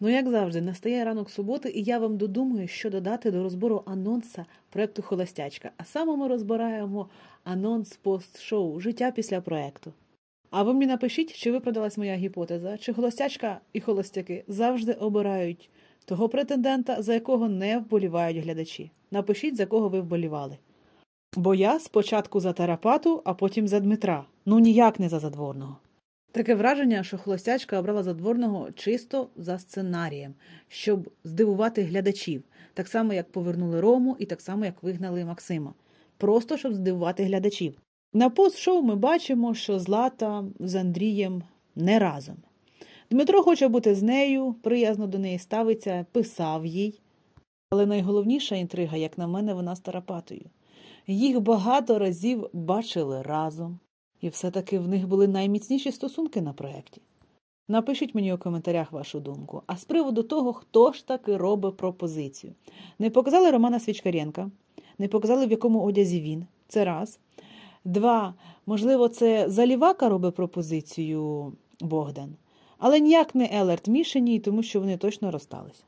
Ну, як завжди, настає ранок суботи, і я вам додумаю, що додати до розбору анонса проекту Холостячка. А саме ми розбираємо анонс пост-шоу Життя після проекту. А ви мені напишіть, чи виправдалась моя гіпотеза, чи холостячка і холостяки завжди обирають того претендента, за якого не вболівають глядачі. Напишіть, за кого ви вболівали. Бо я спочатку за Тарапату, а потім за Дмитра. Ну ніяк не за задворного. Таке враження, що холостячка обрала задворного чисто за сценарієм, щоб здивувати глядачів, так само, як повернули Рому, і так само, як вигнали Максима. Просто щоб здивувати глядачів. На пост-шоу ми бачимо, що Злата з Андрієм не разом. Дмитро хоче бути з нею, приязно до неї ставиться, писав їй. Але найголовніша інтрига, як на мене, вона з Тарапатою. Їх багато разів бачили разом. І все-таки в них були найміцніші стосунки на проєкті. Напишіть мені у коментарях вашу думку. А з приводу того, хто ж таки робить пропозицію. Не показали Романа Свічкаренка, не показали, в якому одязі він. Це раз. Два, можливо, це Залівака робить пропозицію Богдан, але ніяк не Елерт Мішені, тому що вони точно розсталися.